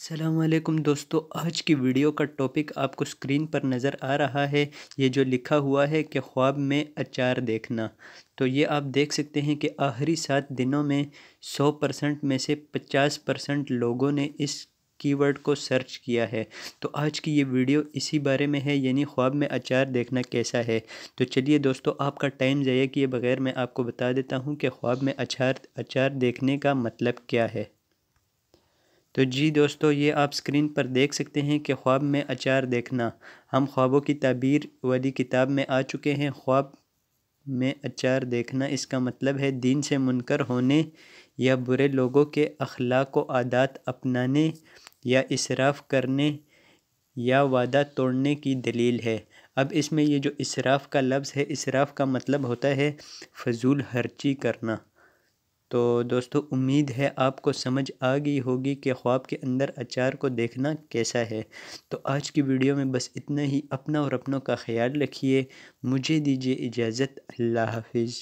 असलम दोस्तों आज की वीडियो का टॉपिक आपको स्क्रीन पर नज़र आ रहा है ये जो लिखा हुआ है कि ख्वाब में अचार देखना तो ये आप देख सकते हैं कि आखिरी सात दिनों में सौ परसेंट में से पचास परसेंट लोगों ने इस कीवर्ड को सर्च किया है तो आज की ये वीडियो इसी बारे में है यानी ख्वाब में अचार देखना कैसा है तो चलिए दोस्तों आपका टाइम ज़ाया किए बगैर मैं आपको बता देता हूँ कि ख्वाब में अचार अचार देखने का मतलब क्या है तो जी दोस्तों ये आप स्क्रीन पर देख सकते हैं कि ख्वाब में अचार देखना हम ख्वाबों की तबीर वाली किताब में आ चुके हैं ख्वाब में अचार देखना इसका मतलब है दीन से मुनकर होने या बुरे लोगों के अखलाक व आदात अपनाने या इसराफ करने या वादा तोड़ने की दलील है अब इसमें ये जो इसराफ का लफ्ज़ है इसराफ का मतलब होता है फजूल हर्ची करना तो दोस्तों उम्मीद है आपको समझ आ गई होगी कि ख्वाब के अंदर अचार को देखना कैसा है तो आज की वीडियो में बस इतना ही अपना और अपनों का ख्याल रखिए मुझे दीजिए इजाज़त अल्लाह हाफिज़